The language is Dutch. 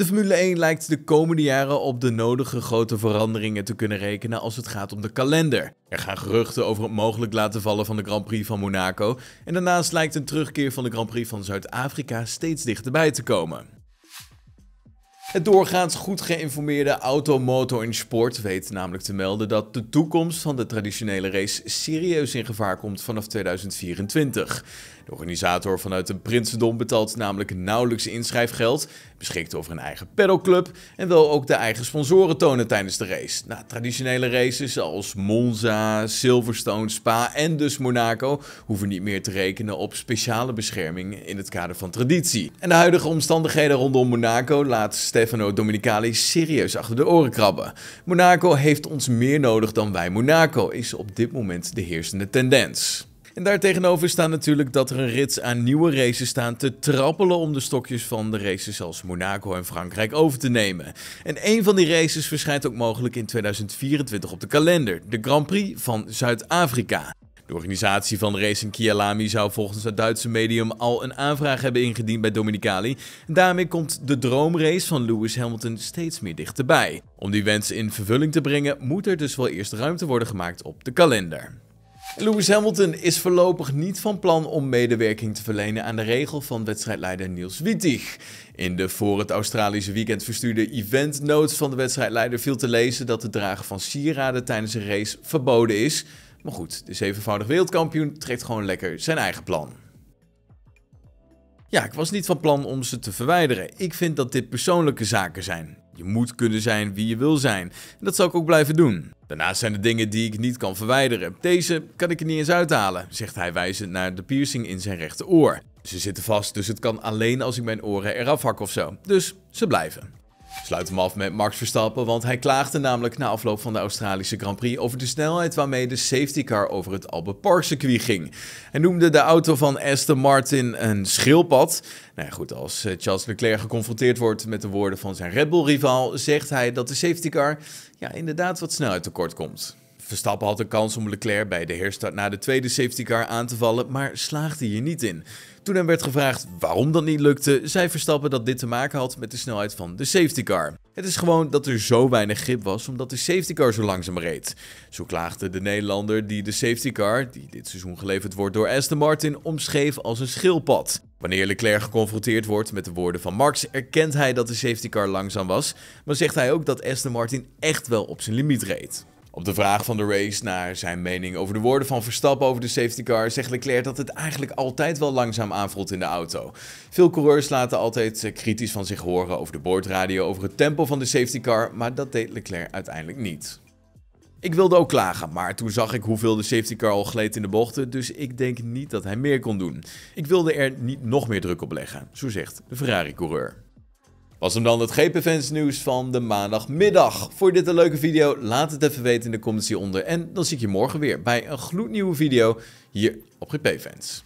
De Formule 1 lijkt de komende jaren op de nodige grote veranderingen te kunnen rekenen als het gaat om de kalender. Er gaan geruchten over het mogelijk laten vallen van de Grand Prix van Monaco en daarnaast lijkt een terugkeer van de Grand Prix van Zuid-Afrika steeds dichterbij te komen. Het doorgaans goed geïnformeerde automotor in sport weet namelijk te melden dat de toekomst van de traditionele race serieus in gevaar komt vanaf 2024. De organisator vanuit de prinsendom betaalt namelijk nauwelijks inschrijfgeld, beschikt over een eigen pedalclub en wil ook de eigen sponsoren tonen tijdens de race. Na nou, traditionele races als Monza, Silverstone, Spa en dus Monaco hoeven niet meer te rekenen op speciale bescherming in het kader van traditie. En de huidige omstandigheden rondom Monaco laat Stefano Dominicali serieus achter de oren krabben. Monaco heeft ons meer nodig dan wij Monaco, is op dit moment de heersende tendens. En daartegenover staat natuurlijk dat er een rits aan nieuwe races staan te trappelen om de stokjes van de races zoals Monaco en Frankrijk over te nemen. En een van die races verschijnt ook mogelijk in 2024 op de kalender, de Grand Prix van Zuid-Afrika. De organisatie van de race in Kialami zou volgens het Duitse medium al een aanvraag hebben ingediend bij Dominicali. daarmee komt de droomrace van Lewis Hamilton steeds meer dichterbij. Om die wens in vervulling te brengen moet er dus wel eerst ruimte worden gemaakt op de kalender. Lewis Hamilton is voorlopig niet van plan om medewerking te verlenen aan de regel van wedstrijdleider Niels Wittig. In de voor het Australische weekend verstuurde event notes van de wedstrijdleider viel te lezen dat het dragen van sieraden tijdens een race verboden is. Maar goed, de zevenvoudig wereldkampioen trekt gewoon lekker zijn eigen plan. Ja, ik was niet van plan om ze te verwijderen. Ik vind dat dit persoonlijke zaken zijn. Je moet kunnen zijn wie je wil zijn. En dat zal ik ook blijven doen. Daarnaast zijn er dingen die ik niet kan verwijderen. Deze kan ik er niet eens uithalen, zegt hij wijzend naar de piercing in zijn rechteroor. Ze zitten vast, dus het kan alleen als ik mijn oren eraf hak of zo. Dus ze blijven. Sluit hem af met Max Verstappen, want hij klaagde namelijk na afloop van de Australische Grand Prix over de snelheid waarmee de safety car over het Albert Park circuit ging. Hij noemde de auto van Aston Martin een schildpad. Nou ja, goed, als eh, Charles Leclerc geconfronteerd wordt met de woorden van zijn Red Bull rivaal, zegt hij dat de safety car ja, inderdaad wat snelheid tekort komt. Verstappen had een kans om Leclerc bij de herstart na de tweede safety car aan te vallen, maar slaagde hier niet in. Toen hem werd gevraagd waarom dat niet lukte, zei Verstappen dat dit te maken had met de snelheid van de safety car. Het is gewoon dat er zo weinig grip was omdat de safety car zo langzaam reed. Zo klaagde de Nederlander die de safety car, die dit seizoen geleverd wordt door Aston Martin, omschreef als een schilpad. Wanneer Leclerc geconfronteerd wordt met de woorden van Max, erkent hij dat de safety car langzaam was, maar zegt hij ook dat Aston Martin echt wel op zijn limiet reed. Op de vraag van de race naar zijn mening over de woorden van Verstappen over de safety car zegt Leclerc dat het eigenlijk altijd wel langzaam aanvoelt in de auto. Veel coureurs laten altijd eh, kritisch van zich horen over de boordradio, over het tempo van de safety car, maar dat deed Leclerc uiteindelijk niet. Ik wilde ook klagen, maar toen zag ik hoeveel de safety car al gleed in de bochten, dus ik denk niet dat hij meer kon doen. Ik wilde er niet nog meer druk op leggen, zo zegt de Ferrari-coureur. Was hem dan het GPFans nieuws van de maandagmiddag. Vond je dit een leuke video? Laat het even weten in de comments hieronder. En dan zie ik je morgen weer bij een gloednieuwe video hier op GPFans.